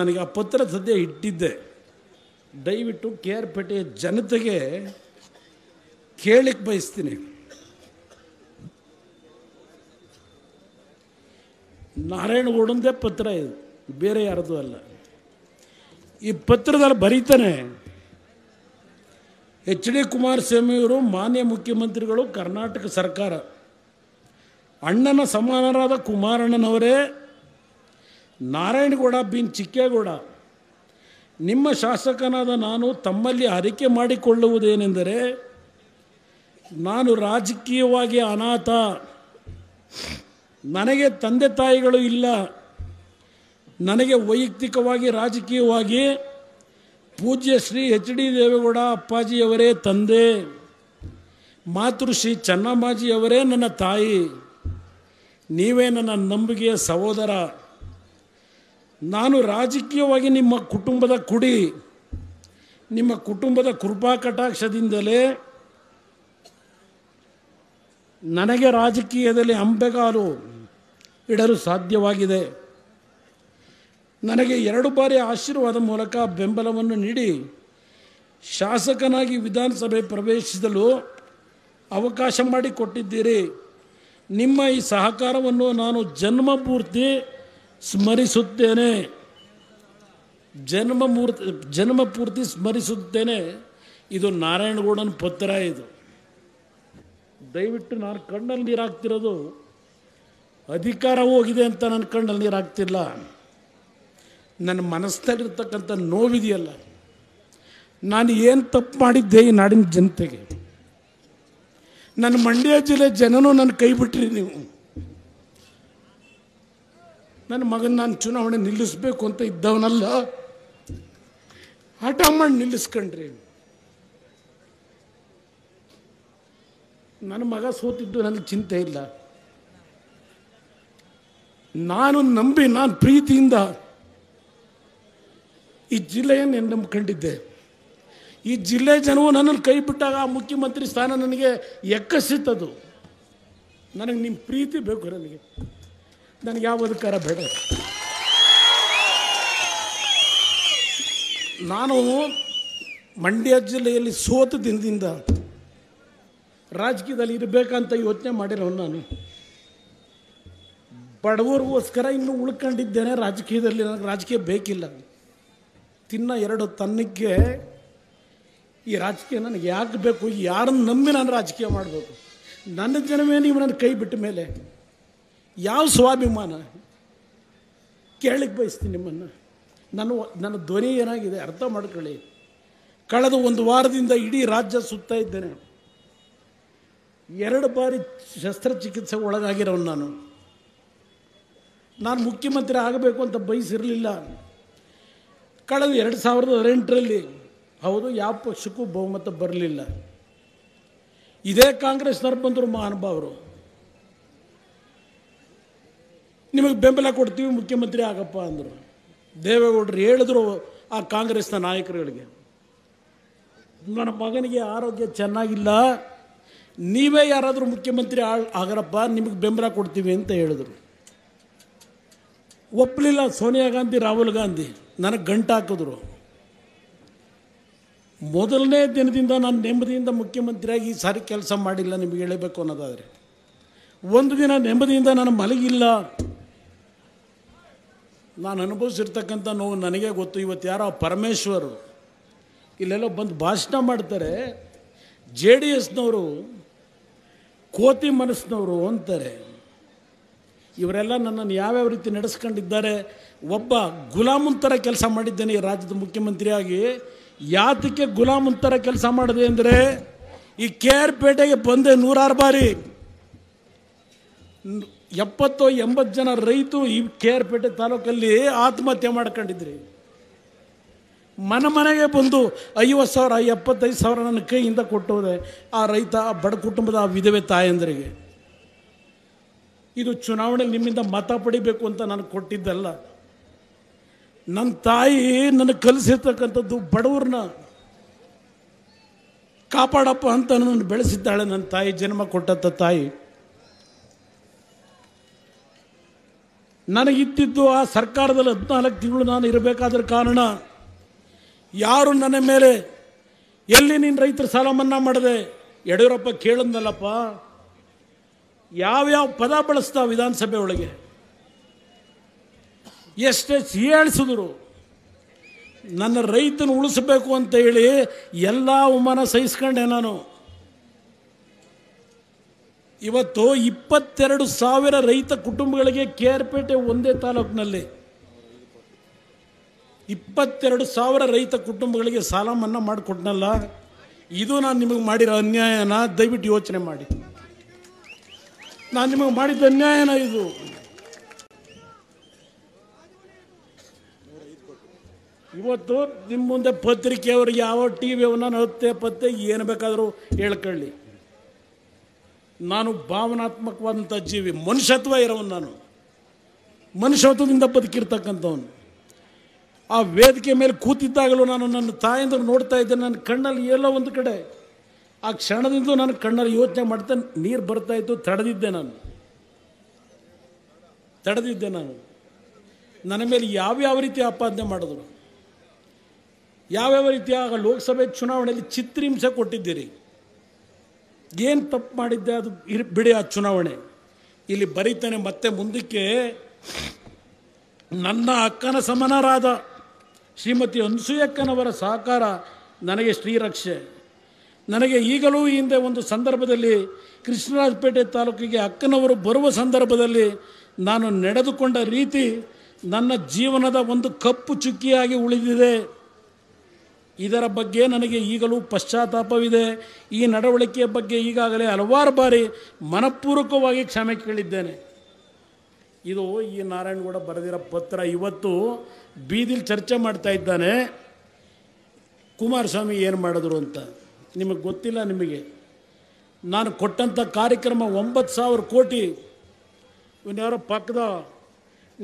ನನಗೆ ಆ ಪತ್ರ ಸದ್ಯ ಇಟ್ಟಿದ್ದೆ ದಯವಿಟ್ಟು ಕೆ ಆರ್ ಪೇಟೆಯ ಜನತೆಗೆ ಕೇಳಿಕ್ ಬಯಸ್ತೀನಿ ನಾರಾಯಣಗೌಡಂದೇ ಪತ್ರ ಇದು ಬೇರೆ ಯಾರದು ಅಲ್ಲ ಈ ಪತ್ರದಲ್ಲಿ ಬರೀತಾನೆ ಎಚ್ ಡಿ ಕುಮಾರಸ್ವಾಮಿಯವರು ಮಾನ್ಯ ಮುಖ್ಯಮಂತ್ರಿಗಳು ಕರ್ನಾಟಕ ಸರ್ಕಾರ ಅಣ್ಣನ ಸಮಾನರಾದ ಕುಮಾರಣ್ಣನವರೇ ನಾರಾಯಣಗೌಡ ಬಿನ್ ಚಿಕ್ಕೇಗೌಡ ನಿಮ್ಮ ಶಾಸಕನಾದ ನಾನು ತಮ್ಮಲ್ಲಿ ಅರಿಕೆ ಮಾಡಿಕೊಳ್ಳುವುದೇನೆಂದರೆ ನಾನು ರಾಜಕೀಯವಾಗಿ ಅನಾಥ ನನಗೆ ತಂದೆ ತಾಯಿಗಳು ಇಲ್ಲ ನನಗೆ ವೈಯಕ್ತಿಕವಾಗಿ ರಾಜಕೀಯವಾಗಿ ಪೂಜ್ಯ ಶ್ರೀ ಎಚ್ ಡಿ ದೇವೇಗೌಡ ಅಪ್ಪಾಜಿಯವರೇ ತಂದೆ ಮಾತೃಶ್ರೀ ಚನ್ನಮ್ಮಾಜಿಯವರೇ ನನ್ನ ತಾಯಿ ನೀವೇ ನನ್ನ ನಂಬಿಕೆಯ ಸಹೋದರ ನಾನು ರಾಜಕೀಯವಾಗಿ ನಿಮ್ಮ ಕುಟುಂಬದ ಕುಡಿ ನಿಮ್ಮ ಕುಟುಂಬದ ಕೃಪಾ ಕಟಾಕ್ಷದಿಂದಲೇ ನನಗೆ ರಾಜಕೀಯದಲ್ಲಿ ಅಂಬೆಗಾಲು ಇಡಲು ಸಾಧ್ಯವಾಗಿದೆ ನನಗೆ ಎರಡು ಬಾರಿ ಆಶೀರ್ವಾದ ಮೂಲಕ ಬೆಂಬಲವನ್ನು ನೀಡಿ ಶಾಸಕನಾಗಿ ವಿಧಾನಸಭೆ ಪ್ರವೇಶಿಸಲು ಅವಕಾಶ ಮಾಡಿಕೊಟ್ಟಿದ್ದೀರಿ ನಿಮ್ಮ ಈ ಸಹಕಾರವನ್ನು ನಾನು ಜನ್ಮಪೂರ್ತಿ ಸ್ಮರಿಸುತ್ತೇನೆ ಜನ್ಮ ಮೂರ್ತಿ ಜನ್ಮ ಪೂರ್ತಿ ಸ್ಮರಿಸುತ್ತೇನೆ ಇದು ನಾರಾಯಣಗೌಡನ ಪತ್ರ ಇದು ದಯವಿಟ್ಟು ನಾನು ಕಣ್ಣಲ್ಲಿ ನೀರು ಹಾಕ್ತಿರೋದು ಅಧಿಕಾರ ಹೋಗಿದೆ ಅಂತ ನನ್ನ ಕಣ್ಣಲ್ಲಿ ನೀರು ಹಾಕ್ತಿಲ್ಲ ನನ್ನ ಮನಸ್ಸಲ್ಲಿರ್ತಕ್ಕಂಥ ನೋವಿದೆಯಲ್ಲ ನಾನು ಏನು ತಪ್ಪು ಮಾಡಿದ್ದೆ ಈ ನಾಡಿನ ಜನತೆಗೆ ನನ್ನ ಮಂಡ್ಯ ಜಿಲ್ಲೆ ಜನನೂ ನನ್ನ ಕೈ ಬಿಟ್ಟಿರಿ ನೀವು ನನ್ನ ಮಗನ ನಾನು ಚುನಾವಣೆ ನಿಲ್ಲಿಸಬೇಕು ಅಂತ ಇದ್ದವನಲ್ಲ ಹಠ ಮಾಡಿ ನಿಲ್ಲಿಸ್ಕೊಂಡ್ರಿ ನನ್ನ ಮಗ ಸೋತಿದ್ದು ನನಗೆ ಚಿಂತೆ ಇಲ್ಲ ನಾನು ನಂಬಿ ನಾನು ಪ್ರೀತಿಯಿಂದ ಈ ಜಿಲ್ಲೆಯನ್ನು ನಂಬಿಕೊಂಡಿದ್ದೆ ಈ ಜಿಲ್ಲೆ ಜನವು ನನ್ನನ್ನು ಕೈ ಬಿಟ್ಟಾಗ ಆ ಮುಖ್ಯಮಂತ್ರಿ ಸ್ಥಾನ ನನಗೆ ಎಕ್ಕಸಿತ್ತದು ನನಗೆ ನಿಮ್ಮ ಪ್ರೀತಿ ಬೇಕು ನನಗೆ ನನಗೆ ಯಾವ ಅಧಿಕಾರ ಬೇಡ ನಾನು ಮಂಡ್ಯ ಜಿಲ್ಲೆಯಲ್ಲಿ ಸೋತ ದಿನದಿಂದ ರಾಜಕೀಯದಲ್ಲಿ ಇರಬೇಕಂತ ಯೋಚನೆ ಮಾಡಿರೋ ನಾನು ಬಡವರಿಗೋಸ್ಕರ ಇನ್ನೂ ಉಳ್ಕೊಂಡಿದ್ದೇನೆ ರಾಜಕೀಯದಲ್ಲಿ ನನಗೆ ರಾಜಕೀಯ ಬೇಕಿಲ್ಲ ತಿನ್ನ ಎರಡು ತನ್ನಕ್ಕೆ ಈ ರಾಜಕೀಯ ನನಗೆ ಯಾಕೆ ಬೇಕು ಯಾರನ್ನು ನಂಬಿ ನಾನು ರಾಜಕೀಯ ಮಾಡಬೇಕು ನನ್ನ ಜನವೇ ನೀವು ನನ್ನ ಕೈ ಬಿಟ್ಟ ಮೇಲೆ ಯಾವ ಸ್ವಾಭಿಮಾನ ಕೇಳಲಿಕ್ಕೆ ಬಯಸ್ತೀನಿ ನಿಮ್ಮನ್ನು ನನ್ನ ನನ್ನ ಧ್ವನಿ ಏನಾಗಿದೆ ಅರ್ಥ ಮಾಡ್ಕೊಳ್ಳಿ ಕಳೆದ ಒಂದು ವಾರದಿಂದ ಇಡೀ ರಾಜ್ಯ ಸುತ್ತ ಇದ್ದೇನೆ ಎರಡು ಬಾರಿ ಶಸ್ತ್ರಚಿಕಿತ್ಸೆ ಒಳಗಾಗಿರೋನು ನಾನು ನಾನು ಮುಖ್ಯಮಂತ್ರಿ ಆಗಬೇಕು ಅಂತ ಬಯಸಿರಲಿಲ್ಲ ಕಳೆದ ಎರಡು ಸಾವಿರದ ಹದಿನೆಂಟರಲ್ಲಿ ಹೌದು ಯಾವ ಪಕ್ಷಕ್ಕೂ ಬಹುಮತ ಬರಲಿಲ್ಲ ಇದೇ ಕಾಂಗ್ರೆಸ್ನವ್ರು ಬಂದರು ಮಹಾನುಭಾವರು ನಿಮಗೆ ಬೆಂಬಲ ಕೊಡ್ತೀವಿ ಮುಖ್ಯಮಂತ್ರಿ ಆಗಪ್ಪ ಅಂದರು ದೇವೇಗೌಡರು ಹೇಳಿದ್ರು ಆ ಕಾಂಗ್ರೆಸ್ನ ನಾಯಕರುಗಳಿಗೆ ನನ್ನ ಮಗನಿಗೆ ಆರೋಗ್ಯ ಚೆನ್ನಾಗಿಲ್ಲ ನೀವೇ ಯಾರಾದರೂ ಮುಖ್ಯಮಂತ್ರಿ ಆಗರಪ್ಪ ನಿಮಗೆ ಬೆಂಬಲ ಕೊಡ್ತೀವಿ ಅಂತ ಹೇಳಿದರು ಒಪ್ಪಲಿಲ್ಲ ಸೋನಿಯಾ ಗಾಂಧಿ ರಾಹುಲ್ ಗಾಂಧಿ ನನಗೆ ಗಂಟು ಹಾಕಿದ್ರು ಮೊದಲನೇ ದಿನದಿಂದ ನಾನು ನೆಮ್ಮದಿಯಿಂದ ಮುಖ್ಯಮಂತ್ರಿಯಾಗಿ ಈ ಸಾರಿ ಕೆಲಸ ಮಾಡಿಲ್ಲ ನಿಮಗೆ ಹೇಳಬೇಕು ಅನ್ನೋದಾದರೆ ಒಂದು ದಿನ ನೆಮ್ಮದಿಯಿಂದ ನಾನು ಮಲಗಿಲ್ಲ ನಾನು ಅನುಭವಿಸಿರ್ತಕ್ಕಂಥ ನೋವು ನನಗೆ ಗೊತ್ತು ಇವತ್ತು ಯಾರೋ ಪರಮೇಶ್ವರು ಇಲ್ಲೆಲ್ಲ ಬಂದು ಭಾಷಣ ಮಾಡ್ತಾರೆ ಜೆ ಡಿ ಎಸ್ನವರು ಕೋತಿ ಮನಸ್ಸಿನವರು ಅಂತಾರೆ ಇವರೆಲ್ಲ ನನ್ನನ್ನು ಯಾವ್ಯಾವ ರೀತಿ ನಡೆಸ್ಕೊಂಡಿದ್ದಾರೆ ಒಬ್ಬ ಗುಲಾಮಂತರ ಕೆಲಸ ಮಾಡಿದ್ದೇನೆ ಈ ರಾಜ್ಯದ ಮುಖ್ಯಮಂತ್ರಿಯಾಗಿ ಯಾತಕ್ಕೆ ಗುಲಾಮಂತರ ಥರ ಕೆಲಸ ಮಾಡಿದೆ ಅಂದರೆ ಈ ಕೆ ಆರ್ ಪೇಟೆಗೆ ಬಂದೆ ನೂರಾರು ಬಾರಿ ಎಪ್ಪತ್ತೋ ಎಂಬತ್ತು ಜನ ರೈತರು ಈ ಕೆ ಆರ್ ಪೇಟೆ ತಾಲೂಕಲ್ಲಿ ಆತ್ಮಹತ್ಯೆ ಮಾಡ್ಕೊಂಡಿದ್ರಿ ಮನೆ ಮನೆಗೆ ಬಂದು ಐವತ್ತು ಸಾವಿರ ಎಪ್ಪತ್ತೈದು ಸಾವಿರ ನನ್ನ ಕೈಯಿಂದ ಕೊಟ್ಟೋದೆ ಆ ರೈತ ಆ ಬಡ ಕುಟುಂಬದ ಆ ವಿಧವೆ ತಾಯಂದರಿಗೆ ಇದು ಚುನಾವಣೆಯಲ್ಲಿ ನಿಮ್ಮಿಂದ ಮತ ಪಡಿಬೇಕು ಅಂತ ನಾನು ಕೊಟ್ಟಿದ್ದಲ್ಲ ನನ್ನ ತಾಯಿ ನನಗೆ ಕಲಿಸಿರ್ತಕ್ಕಂಥದ್ದು ಬಡವ್ರನ್ನ ಕಾಪಾಡಪ್ಪ ಅಂತ ನನ್ನ ಬೆಳೆಸಿದ್ದಾಳೆ ನನ್ನ ತಾಯಿ ಜನ್ಮ ಕೊಟ್ಟಂಥ ತಾಯಿ ನನಗಿತ್ತಿದ್ದು ಆ ಸರ್ಕಾರದಲ್ಲಿ ಹದಿನಾಲ್ಕು ತಿಂಗಳು ನಾನು ಇರಬೇಕಾದ್ರ ಕಾರಣ ಯಾರು ನನ್ನ ಮೇಲೆ ಎಲ್ಲಿ ನೀನು ರೈತರ ಸಾಲ ಮನ್ನಾ ಮಾಡಿದೆ ಯಡಿಯೂರಪ್ಪ ಕೇಳಂದಲ್ಲಪ್ಪ ಯಾವ್ಯಾವ ಪದ ಬಳಸ್ತಾ ವಿಧಾನಸಭೆ ಒಳಗೆ ಎಷ್ಟೇ ಚೇಳಿಸಿದ್ರು ನನ್ನ ರೈತನ ಉಳಿಸಬೇಕು ಅಂತ ಹೇಳಿ ಎಲ್ಲ ಅವಮಾನ ಸಹಿಸ್ಕೊಂಡೆ ನಾನು ಇವತ್ತು ಇಪ್ಪತ್ತೆರಡು ಸಾವಿರ ರೈತ ಕುಟುಂಬಗಳಿಗೆ ಕೆ ಆರ್ ಪೇಟೆ ಒಂದೇ ತಾಲೂಕಿನಲ್ಲಿ ಇಪ್ಪತ್ತೆರಡು ಸಾವಿರ ರೈತ ಕುಟುಂಬಗಳಿಗೆ ಸಾಲ ಮನ್ನಾ ಮಾಡಿಕೊಟ್ನಲ್ಲ ಇದು ನಾನು ನಿಮಗೆ ಮಾಡಿರೋ ಅನ್ಯಾಯನ ದಯವಿಟ್ಟು ಯೋಚನೆ ಮಾಡಿ ನಾನು ನಿಮಗೆ ಮಾಡಿದ ಅನ್ಯಾಯನ ಇದು ಇವತ್ತು ನಿಮ್ಮ ಮುಂದೆ ಪತ್ರಿಕೆಯವರು ಯಾವ ಟಿ ಅವನ್ನ ಪತ್ತೆ ಏನು ಬೇಕಾದರೂ ಹೇಳ್ಕೊಳ್ಳಿ ನಾನು ಭಾವನಾತ್ಮಕವಾದಂಥ ಜೀವಿ ಮನುಷ್ಯತ್ವ ಇರೋನು ನಾನು ಮನುಷ್ಯತ್ವದಿಂದ ಬದುಕಿರ್ತಕ್ಕಂಥವನು ಆ ವೇದಿಕೆ ಮೇಲೆ ಕೂತಿದ್ದಾಗಲೂ ನಾನು ನನ್ನ ತಾಯಂದರು ನೋಡ್ತಾ ಇದ್ದೆ ನನ್ನ ಕಣ್ಣಲ್ಲಿ ಎಲ್ಲೋ ಒಂದು ಕಡೆ ಆ ಕ್ಷಣದಿಂದ ನನ್ನ ಕಣ್ಣಲ್ಲಿ ಯೋಚನೆ ಮಾಡ್ತಾ ನೀರು ಬರ್ತಾಯಿತ್ತು ತಡೆದಿದ್ದೆ ನಾನು ತಡೆದಿದ್ದೆ ನಾನು ನನ್ನ ಮೇಲೆ ಯಾವ್ಯಾವ ರೀತಿ ಆಪಾದನೆ ಮಾಡಿದ್ರು ಯಾವ್ಯಾವ ಆಗ ಲೋಕಸಭೆ ಚುನಾವಣೆಯಲ್ಲಿ ಚಿತ್ರಹಿಂಸೆ ಕೊಟ್ಟಿದ್ದೀರಿ ಏನು ತಪ್ಪು ಮಾಡಿದ್ದೆ ಅದು ಇರ್ ಬಿಡಿ ಆ ಚುನಾವಣೆ ಇಲ್ಲಿ ಬರೀತಾನೆ ಮತ್ತೆ ಮುಂದಕ್ಕೆ ನನ್ನ ಅಕ್ಕನ ಸಮನರಾದ ಶ್ರೀಮತಿ ಅನ್ಸೂಯಕ್ಕನವರ ಸಹಕಾರ ನನಗೆ ಶ್ರೀರಕ್ಷೆ ನನಗೆ ಈಗಲೂ ಹಿಂದೆ ಒಂದು ಸಂದರ್ಭದಲ್ಲಿ ಕೃಷ್ಣರಾಜಪೇಟೆ ತಾಲೂಕಿಗೆ ಅಕ್ಕನವರು ಬರುವ ಸಂದರ್ಭದಲ್ಲಿ ನಾನು ನಡೆದುಕೊಂಡ ರೀತಿ ನನ್ನ ಜೀವನದ ಒಂದು ಕಪ್ಪು ಚುಕ್ಕಿಯಾಗಿ ಉಳಿದಿದೆ ಇದರ ಬಗ್ಗೆ ನನಗೆ ಈಗಲೂ ಪಶ್ಚಾತ್ತಾಪವಿದೆ ಈ ನಡವಳಿಕೆಯ ಬಗ್ಗೆ ಈಗಾಗಲೇ ಹಲವಾರು ಬಾರಿ ಮನಪೂರ್ವಕವಾಗಿ ಕ್ಷಮೆ ಕೇಳಿದ್ದೇನೆ ಇದು ಈ ನಾರಾಯಣಗೌಡ ಬರೆದಿರೋ ಪತ್ರ ಇವತ್ತು ಬೀದಿಲಿ ಚರ್ಚೆ ಮಾಡ್ತಾ ಇದ್ದಾನೆ ಕುಮಾರಸ್ವಾಮಿ ಏನು ಮಾಡಿದ್ರು ಅಂತ ನಿಮಗೆ ಗೊತ್ತಿಲ್ಲ ನಿಮಗೆ ನಾನು ಕೊಟ್ಟಂಥ ಕಾರ್ಯಕ್ರಮ ಒಂಬತ್ತು ಸಾವಿರ ಕೋಟಿ ಇವನ್ಯಾರೋ ಪಕ್ಕದ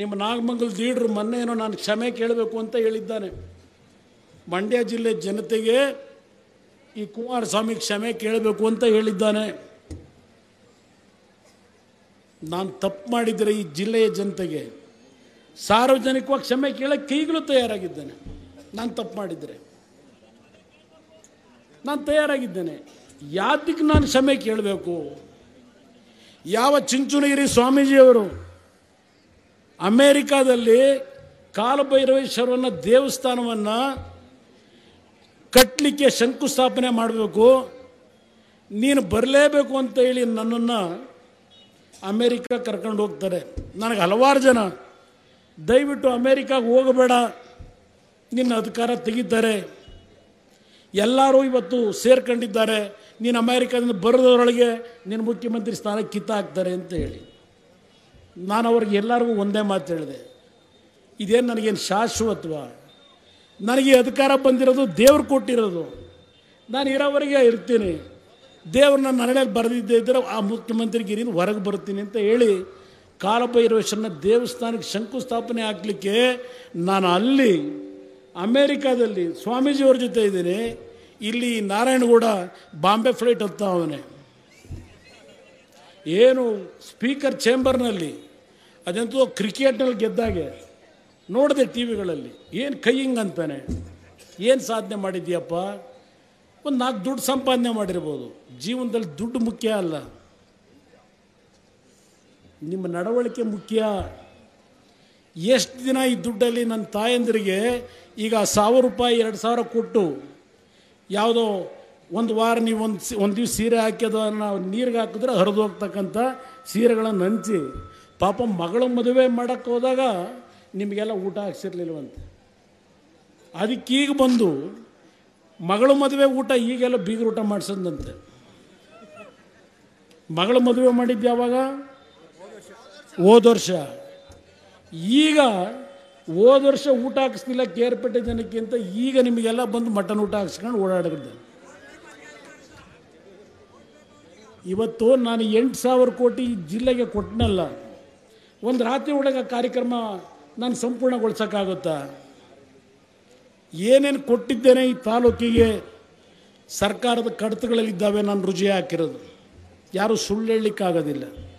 ನಿಮ್ಮ ನಾಗಮಂಗಲ್ ದೀಡ್ರು ಏನೋ ನಾನು ಕ್ಷಮೆ ಕೇಳಬೇಕು ಅಂತ ಹೇಳಿದ್ದಾನೆ ಮಂಡ್ಯ ಜಿಲ್ಲೆ ಜನತೆಗೆ ಈ ಕುಮಾರಸ್ವಾಮಿ ಕ್ಷಮೆ ಕೇಳಬೇಕು ಅಂತ ಹೇಳಿದ್ದಾನೆ ನಾನು ತಪ್ಪು ಮಾಡಿದರೆ ಈ ಜಿಲ್ಲೆಯ ಜನತೆಗೆ ಸಾರ್ವಜನಿಕವಾಗಿ ಕ್ಷಮೆ ಕೇಳಕ್ಕೆ ಕೈಗಳು ತಯಾರಾಗಿದ್ದೇನೆ ನಾನು ತಪ್ಪು ಮಾಡಿದರೆ ನಾನು ತಯಾರಾಗಿದ್ದೇನೆ ಯಾತಕ್ಕೆ ನಾನು ಕ್ಷಮೆ ಕೇಳಬೇಕು ಯಾವ ಚುಂಚುನಗಿರಿ ಸ್ವಾಮೀಜಿಯವರು ಅಮೇರಿಕಾದಲ್ಲಿ ಕಾಲಭೈರವೇಶ್ವರನ ದೇವಸ್ಥಾನವನ್ನು ಕಟ್ಟಲಿಕ್ಕೆ ಶಂಕುಸ್ಥಾಪನೆ ಮಾಡಬೇಕು ನೀನು ಬರಲೇಬೇಕು ಅಂತ ಹೇಳಿ ನನ್ನನ್ನು ಅಮೇರಿಕ ಕರ್ಕೊಂಡು ಹೋಗ್ತಾರೆ ನನಗೆ ಹಲವಾರು ಜನ ದಯವಿಟ್ಟು ಅಮೇರಿಕಾಗೆ ಹೋಗಬೇಡ ನಿನ್ನ ಅಧಿಕಾರ ತೆಗಿತಾರೆ ಎಲ್ಲರೂ ಇವತ್ತು ಸೇರ್ಕೊಂಡಿದ್ದಾರೆ ನೀನು ಅಮೇರಿಕಾದಿಂದ ಬರೋದ್ರೊಳಗೆ ನಿನ್ನ ಮುಖ್ಯಮಂತ್ರಿ ಸ್ಥಾನ ಹಾಕ್ತಾರೆ ಅಂತ ಹೇಳಿ ನಾನು ಅವ್ರಿಗೆ ಎಲ್ಲರಿಗೂ ಒಂದೇ ಮಾತು ಹೇಳಿದೆ ಇದೇನು ನನಗೇನು ಶಾಶ್ವತ್ವ ನನಗೆ ಅಧಿಕಾರ ಬಂದಿರೋದು ದೇವ್ರು ಕೊಟ್ಟಿರೋದು ನಾನು ಇರೋವರೆಗೆ ಇರ್ತೀನಿ ದೇವ್ರನ್ನ ನನ್ನ ಮನೆಯಲ್ಲಿ ಬರೆದಿದ್ದೇ ಇದ್ದರೆ ಆ ಮುಖ್ಯಮಂತ್ರಿಗಿರಿ ಹೊರಗೆ ಬರ್ತೀನಿ ಅಂತ ಹೇಳಿ ಕಾಲಭೈರವೇಶ್ವರನ ದೇವಸ್ಥಾನಕ್ಕೆ ಶಂಕುಸ್ಥಾಪನೆ ಆಗಲಿಕ್ಕೆ ನಾನು ಅಲ್ಲಿ ಅಮೇರಿಕಾದಲ್ಲಿ ಸ್ವಾಮೀಜಿಯವ್ರ ಜೊತೆ ಇದ್ದೀನಿ ಇಲ್ಲಿ ನಾರಾಯಣಗೌಡ ಬಾಂಬೆ ಫ್ಲೈಟ್ ಹತ್ತಾ ಅವನೇ ಏನು ಸ್ಪೀಕರ್ ಚೇಂಬರ್ನಲ್ಲಿ ಅದಂತೂ ಕ್ರಿಕೆಟ್ನಲ್ಲಿ ಗೆದ್ದಾಗೆ ನೋಡಿದೆ ಟಿ ವಿಗಳಲ್ಲಿ ಏನು ಕೈ ಅಂತಾನೆ ಏನು ಸಾಧನೆ ಮಾಡಿದ್ಯಪ್ಪ ಒಂದು ನಾಲ್ಕು ದುಡ್ಡು ಸಂಪಾದನೆ ಮಾಡಿರ್ಬೋದು ಜೀವನದಲ್ಲಿ ದುಡ್ಡು ಮುಖ್ಯ ಅಲ್ಲ ನಿಮ್ಮ ನಡವಳಿಕೆ ಮುಖ್ಯ ಎಷ್ಟು ದಿನ ಈ ದುಡ್ಡಲ್ಲಿ ನನ್ನ ತಾಯಂದಿರಿಗೆ ಈಗ ಸಾವಿರ ರೂಪಾಯಿ ಎರಡು ಸಾವಿರ ಕೊಟ್ಟು ಯಾವುದೋ ಒಂದು ವಾರ ನೀವು ಒಂದು ಸಿ ಒಂದು ದಿವ್ಸ ಸೀರೆ ನಾವು ನೀರಿಗೆ ಹಾಕಿದ್ರೆ ಹರಿದು ಹೋಗ್ತಕ್ಕಂಥ ಸೀರೆಗಳನ್ನು ಹಂಚಿ ಪಾಪ ಮಗಳ ಮದುವೆ ಮಾಡೋಕ್ಕೆ ಹೋದಾಗ ನಿಮಗೆಲ್ಲ ಊಟ ಹಾಕ್ಸಿರ್ಲಿಲ್ವಂತೆ ಅದಕ್ಕೀಗ ಬಂದು ಮಗಳು ಮದುವೆ ಊಟ ಈಗೆಲ್ಲ ಬೀಗರು ಊಟ ಮಾಡಿಸಂದಂತೆ ಮಗಳು ಮದುವೆ ಮಾಡಿದ್ದು ಯಾವಾಗ ಹೋದ ವರ್ಷ ಈಗ ಹೋದ ವರ್ಷ ಊಟ ಹಾಕಿಸ್ತಿಲ್ಲ ಕೇರ್ಪೇಟೆ ಜನಕ್ಕಿಂತ ಈಗ ನಿಮಗೆಲ್ಲ ಬಂದು ಮಟನ್ ಊಟ ಹಾಕ್ಸ್ಕೊಂಡು ಓಡಾಡಿದ್ದೆ ಇವತ್ತು ನಾನು ಎಂಟು ಸಾವಿರ ಕೋಟಿ ಜಿಲ್ಲೆಗೆ ಕೊಟ್ಟನಲ್ಲ ಒಂದು ರಾತ್ರಿ ಒಳಗೆ ಕಾರ್ಯಕ್ರಮ ನಾನು ಸಂಪೂರ್ಣಗೊಳಿಸೋಕ್ಕಾಗುತ್ತಾ ಏನೇನು ಕೊಟ್ಟಿದ್ದೇನೆ ಈ ತಾಲೂಕಿಗೆ ಸರ್ಕಾರದ ಕಡತಗಳಲ್ಲಿದ್ದಾವೆ ನಾನು ರುಜಿ ಹಾಕಿರೋದು ಯಾರೂ ಸುಳ್ಳು ಹೇಳಲಿಕ್ಕಾಗೋದಿಲ್ಲ